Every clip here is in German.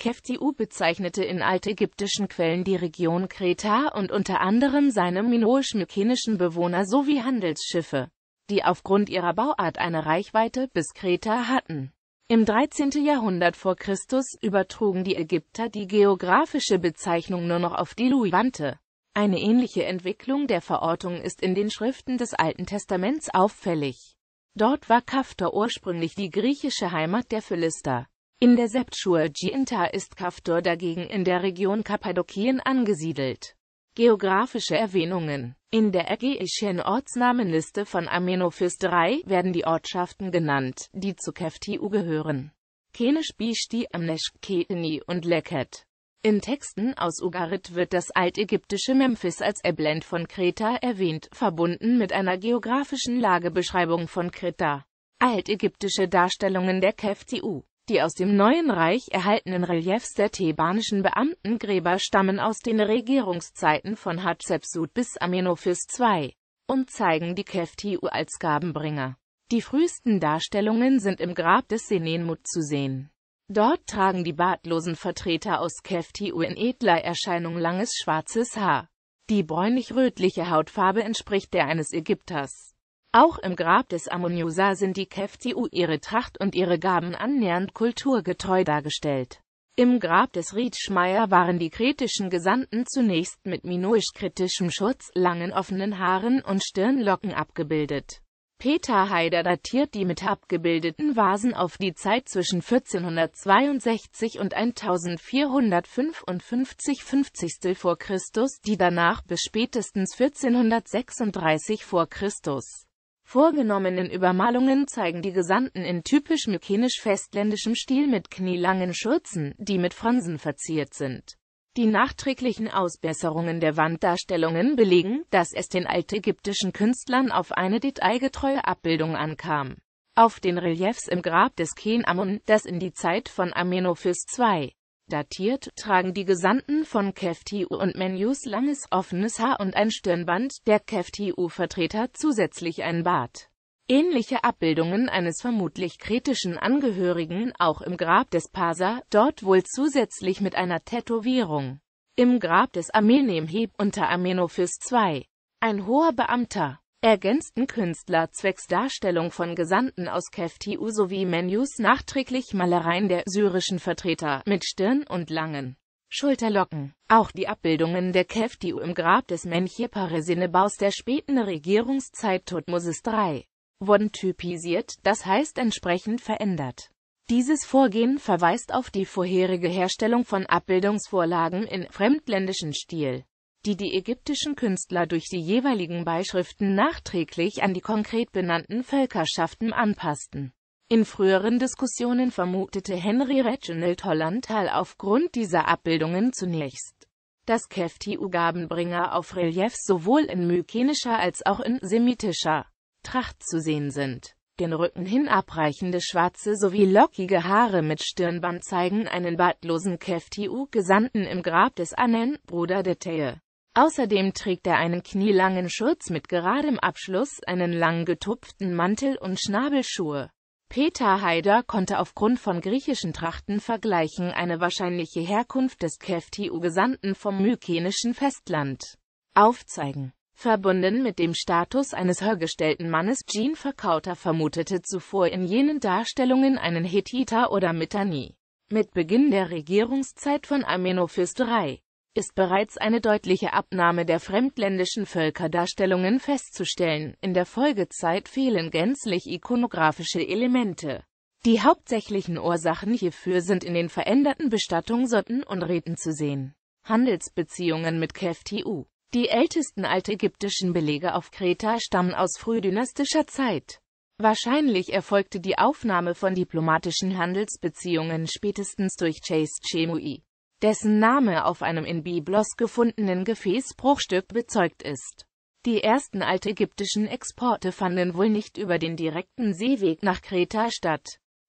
Keftiu bezeichnete in altägyptischen Quellen die Region Kreta und unter anderem seine minoisch-mykenischen Bewohner sowie Handelsschiffe, die aufgrund ihrer Bauart eine Reichweite bis Kreta hatten. Im 13. Jahrhundert vor Christus übertrugen die Ägypter die geografische Bezeichnung nur noch auf die Levante. Eine ähnliche Entwicklung der Verortung ist in den Schriften des Alten Testaments auffällig. Dort war Kaftor ursprünglich die griechische Heimat der Philister. In der Septuaginta ist Kaftor dagegen in der Region Kappadokien angesiedelt. Geografische Erwähnungen In der ägäischen Ortsnamenliste von Amenophis III werden die Ortschaften genannt, die zu Keftiu gehören. Kenisch Bishti, Amnesh, Keteni und Leket. In Texten aus Ugarit wird das altägyptische Memphis als Eblend von Kreta erwähnt, verbunden mit einer geografischen Lagebeschreibung von Kreta. Altägyptische Darstellungen der Keftiu die aus dem Neuen Reich erhaltenen Reliefs der thebanischen Beamtengräber stammen aus den Regierungszeiten von Hatshepsut bis Amenophis II und zeigen die Keftiu als Gabenbringer. Die frühesten Darstellungen sind im Grab des Senenmut zu sehen. Dort tragen die bartlosen Vertreter aus Keftiu in edler Erscheinung langes schwarzes Haar. Die bräunlich-rötliche Hautfarbe entspricht der eines Ägypters. Auch im Grab des Ammoniosa sind die Keftiu, ihre Tracht und ihre Gaben annähernd kulturgetreu dargestellt. Im Grab des Rietschmeier waren die kretischen Gesandten zunächst mit minoisch-kritischem Schutz, langen offenen Haaren und Stirnlocken abgebildet. Peter Haider datiert die mit abgebildeten Vasen auf die Zeit zwischen 1462 und 1455 50. vor Christus, die danach bis spätestens 1436 vor Christus vorgenommenen Übermalungen zeigen die Gesandten in typisch mykenisch-festländischem Stil mit knielangen Schürzen, die mit Fransen verziert sind. Die nachträglichen Ausbesserungen der Wanddarstellungen belegen, dass es den altägyptischen Künstlern auf eine detailgetreue Abbildung ankam. Auf den Reliefs im Grab des Ken Amun, das in die Zeit von Amenophis II datiert, tragen die Gesandten von Keftiu und Menus langes, offenes Haar und ein Stirnband, der Keftiu-Vertreter zusätzlich ein Bart. Ähnliche Abbildungen eines vermutlich kretischen Angehörigen auch im Grab des Pasa, dort wohl zusätzlich mit einer Tätowierung. Im Grab des Amenemheb unter Amenophis II. Ein hoher Beamter ergänzten Künstler zwecks Darstellung von Gesandten aus Keftiu sowie Menus nachträglich Malereien der syrischen Vertreter mit Stirn und langen Schulterlocken. Auch die Abbildungen der Keftiu im Grab des Mencheparesenebaus der späten Regierungszeit Thutmoses III wurden typisiert, das heißt entsprechend verändert. Dieses Vorgehen verweist auf die vorherige Herstellung von Abbildungsvorlagen in fremdländischen Stil die die ägyptischen Künstler durch die jeweiligen Beischriften nachträglich an die konkret benannten Völkerschaften anpassten. In früheren Diskussionen vermutete Henry Reginald Hollandthal aufgrund dieser Abbildungen zunächst, dass Kefti-Ugabenbringer auf Reliefs sowohl in mykenischer als auch in semitischer Tracht zu sehen sind. Den Rücken hin abreichende schwarze sowie lockige Haare mit Stirnband zeigen einen bartlosen Keftiu-Gesandten im Grab des Annen, Bruder der Tehe. Außerdem trägt er einen knielangen Schurz mit geradem Abschluss, einen lang getupften Mantel und Schnabelschuhe. Peter Haider konnte aufgrund von griechischen Trachten vergleichen eine wahrscheinliche Herkunft des Keftiu-Gesandten vom mykenischen Festland aufzeigen. Verbunden mit dem Status eines höhergestellten Mannes, Jean Verkauter vermutete zuvor in jenen Darstellungen einen Hethiter oder Mitanni. Mit Beginn der Regierungszeit von Amenophis III ist bereits eine deutliche Abnahme der fremdländischen Völkerdarstellungen festzustellen, in der Folgezeit fehlen gänzlich ikonografische Elemente. Die hauptsächlichen Ursachen hierfür sind in den veränderten Bestattungsorten und Räten zu sehen. Handelsbeziehungen mit Keftiu Die ältesten altägyptischen Belege auf Kreta stammen aus frühdynastischer Zeit. Wahrscheinlich erfolgte die Aufnahme von diplomatischen Handelsbeziehungen spätestens durch Chase Chemui dessen Name auf einem in Byblos gefundenen Gefäßbruchstück bezeugt ist. Die ersten altägyptischen Exporte fanden wohl nicht über den direkten Seeweg nach Kreta statt,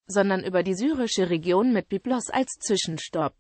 sondern über die syrische Region mit Byblos als Zwischenstopp.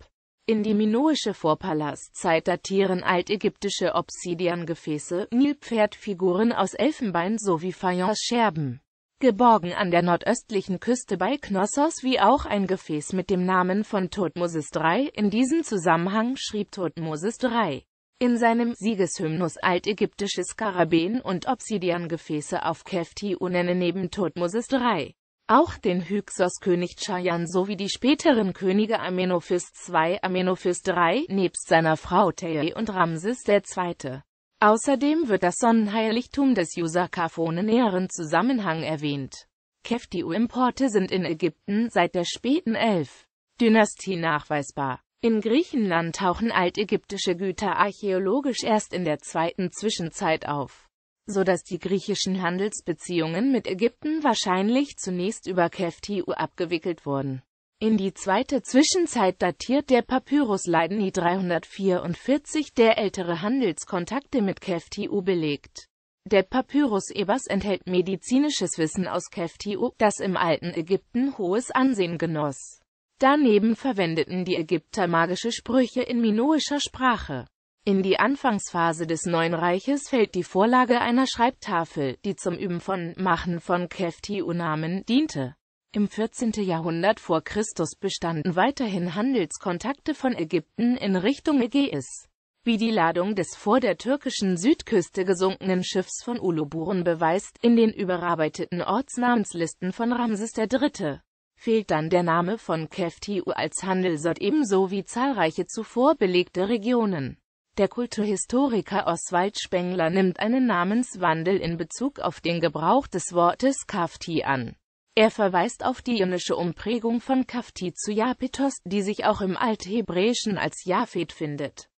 In die minoische Vorpalastzeit datieren altägyptische Obsidiangefäße, Nilpferdfiguren aus Elfenbein sowie Fayence-Scherben geborgen an der nordöstlichen Küste bei Knossos wie auch ein Gefäß mit dem Namen von Thotmoses III. In diesem Zusammenhang schrieb Thotmoses III. in seinem Siegeshymnus altägyptische Skarabäen und Obsidiangefäße auf Kefti Unene neben Thotmoses III. Auch den Hyksos-König Chayan sowie die späteren Könige Amenophis II, Amenophis III, nebst seiner Frau Thei und Ramses II. Außerdem wird das Sonnenheiligtum des Jusakaf ohne näheren Zusammenhang erwähnt. kefti u importe sind in Ägypten seit der späten 11. Dynastie nachweisbar. In Griechenland tauchen altägyptische Güter archäologisch erst in der zweiten Zwischenzeit auf, so dass die griechischen Handelsbeziehungen mit Ägypten wahrscheinlich zunächst über Kefti-U abgewickelt wurden. In die zweite Zwischenzeit datiert der Papyrus Leideni 344, der ältere Handelskontakte mit Keftiu belegt. Der Papyrus Ebers enthält medizinisches Wissen aus Keftiu, das im alten Ägypten hohes Ansehen genoss. Daneben verwendeten die Ägypter magische Sprüche in minoischer Sprache. In die Anfangsphase des Neuen Reiches fällt die Vorlage einer Schreibtafel, die zum Üben von Machen von Keftiu-Namen diente. Im 14. Jahrhundert vor Christus bestanden weiterhin Handelskontakte von Ägypten in Richtung Ägäis. Wie die Ladung des vor der türkischen Südküste gesunkenen Schiffs von Uluburen beweist, in den überarbeiteten Ortsnamenslisten von Ramses III. fehlt dann der Name von Keftiu als Handelsort ebenso wie zahlreiche zuvor belegte Regionen. Der Kulturhistoriker Oswald Spengler nimmt einen Namenswandel in Bezug auf den Gebrauch des Wortes Kafti an er verweist auf die ionische Umprägung von Kafti zu Japetos, die sich auch im Althebräischen als Japhet findet